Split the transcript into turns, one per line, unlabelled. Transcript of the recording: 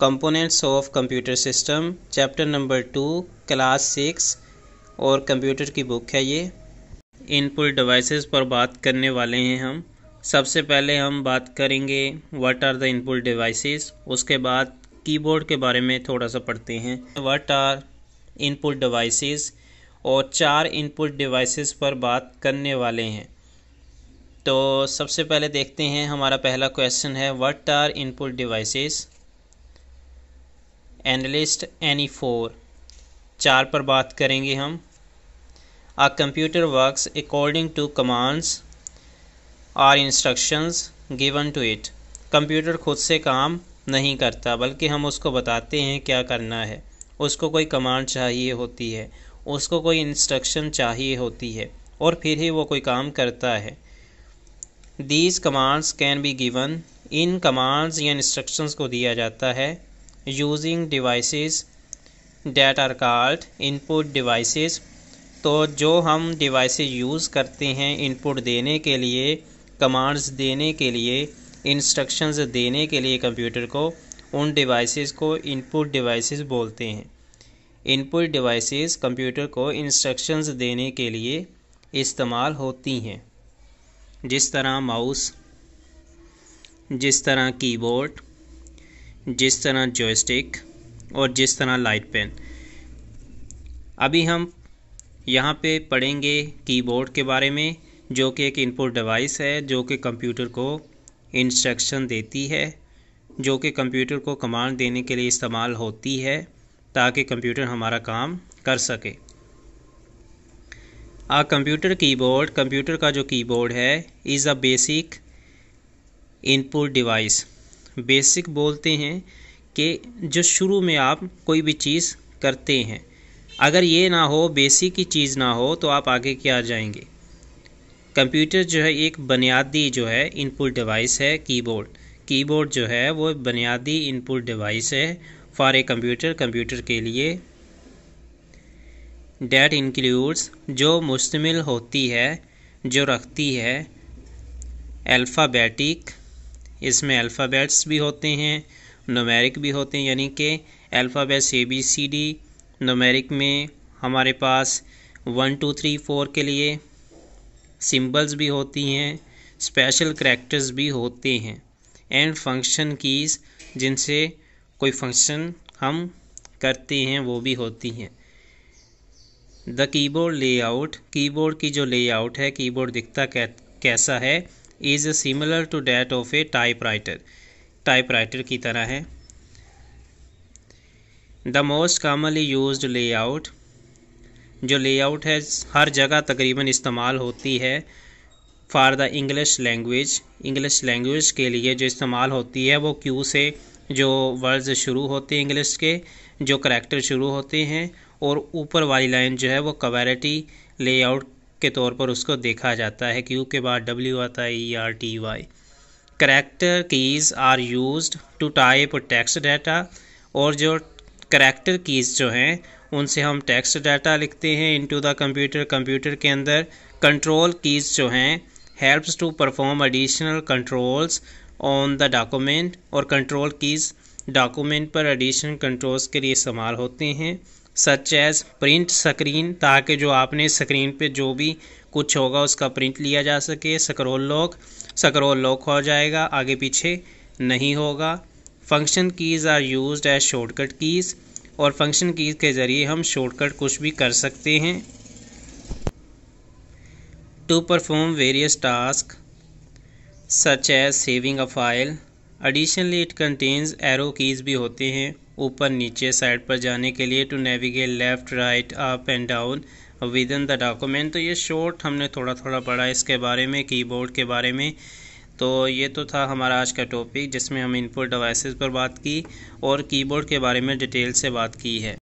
components of computer system chapter number two class six और computer की book है ये इनपुट डिवाइसेस पर बात करने वाले हैं हम सबसे पहले हम बात करेंगे what are the input devices उसके बाद कीबोर्ड के बारे में थोड़ा सा पढ़ते हैं व्हाट आर इनपुट डिवाइसेस और चार इनपुट डिवाइसेस पर बात करने वाले हैं तो सबसे पहले देखते हैं हमारा पहला क्वेश्चन है what are input devices enlist any four चार पर बात करेंगे हम आ computer works according to commands or instructions given to it computer खुद से काम नहीं करता बल्कि हम उसको बताते हैं क्या करना है उसको कोई कमांड चाहिए होती है उसको कोई इंस्ट्रक्शन चाहिए होती है और फिर ही वो कोई काम करता है these commands can be given इन कमांड्स या इंस्ट्रक्शंस को दिया जाता है using devices that are called input devices तो जो हम devices यूज़ करते हैं input देने के लिए commands देने के लिए instructions देने के लिए कंप्यूटर को उन devices को input devices बोलते हैं input devices कंप्यूटर को instructions देने के लिए इस्तेमाल होती हैं जिस तरह माउस जिस तरह कीबोर्ड जिस तरह जॉयस्टिक और जिस तरह लाइट पेन अभी हम यहाँ पे पढ़ेंगे कीबोर्ड के बारे में जो कि एक इनपुट डिवाइस है जो कि कंप्यूटर को इंस्ट्रक्शन देती है जो कि कंप्यूटर को कमांड देने के लिए इस्तेमाल होती है ताकि कंप्यूटर हमारा काम कर सके आ कंप्यूटर कीबोर्ड कंप्यूटर का जो कीबोर्ड है is a basic input device basic बोलते हैं कि जो शुरू में आप कोई भी चीज़ करते हैं अगर ये ना हो बेसिक की चीज़ ना हो तो आप आगे क्या जाएंगे कंप्यूटर जो है एक बुनियादी जो है इनपुट डिवाइस है कीबोर्ड कीबोर्ड जो है वो बुनियादी इनपुट डिवाइस है फॉर ए कंप्यूटर कंप्यूटर के लिए डेट इंक्लूड्स जो मुश्तमिल होती है जो रखती है अल्फ़ाबेटिक इसमें अल्फ़ाबेट्स भी होते हैं नोमेरिक भी होते हैं यानी कि alphabets A B C D numeric में हमारे पास वन टू थ्री फोर के लिए सिंबल्स भी होती हैं स्पेशल करेक्टर्स भी होते हैं एंड फंक्शन कीज़ जिनसे कोई फंक्शन हम करते हैं वो भी होती हैं द कीबोर्ड लेआउट कीबोर्ड की जो लेआउट है कीबोर्ड दिखता कैसा है is similar to that of a typewriter typewriter की तरह है the most commonly used layout जो लेआउट है हर जगह तकरीबन इस्तेमाल होती है for the English language English language के लिए जो इस्तेमाल होती है वो क्यू से जो वर्ड्स शुरू होते हैं इंग्लिश के जो करैक्टर शुरू होते हैं और ऊपर वाली लाइन जो है वो कवेरिटी लेआउट के तौर पर उसको देखा जाता है क्यू के बाद डब्ल्यू आता है E R T Y character keys are used to type text data और जो करैक्टर कीज़ जो हैं उनसे हम टेक्स्ट डाटा लिखते हैं इनटू द कंप्यूटर कंप्यूटर के अंदर कंट्रोल कीज़ जो हैं helps to perform additional controls on the document और कंट्रोल कीज़ डॉक्यूमेंट पर एडिशनल कंट्रोल्स के लिए इस्तेमाल होते हैं सच एज़ प्रिंट स्क्रीन ताकि जो आपने स्क्रीन पे जो भी कुछ होगा उसका प्रिंट लिया जा सके स्क्रोल लॉक स्क्रोल लॉक हो जाएगा आगे पीछे नहीं होगा function keys are used as shortcut keys और फंक्शन कीज़ के ज़रिए हम शॉर्टकट कुछ भी कर सकते हैं to perform various task such as saving a file additionally it contains arrow keys भी होते हैं ऊपर नीचे साइड पर जाने के लिए to navigate left right up and down within the document तो ये शॉर्ट हमने थोड़ा थोड़ा पढ़ा इसके बारे में कीबोर्ड के बारे में तो ये तो था हमारा आज का टॉपिक जिसमें हम इनपुट डिवाइसेस पर बात की और कीबोर्ड के बारे में डिटेल से बात की है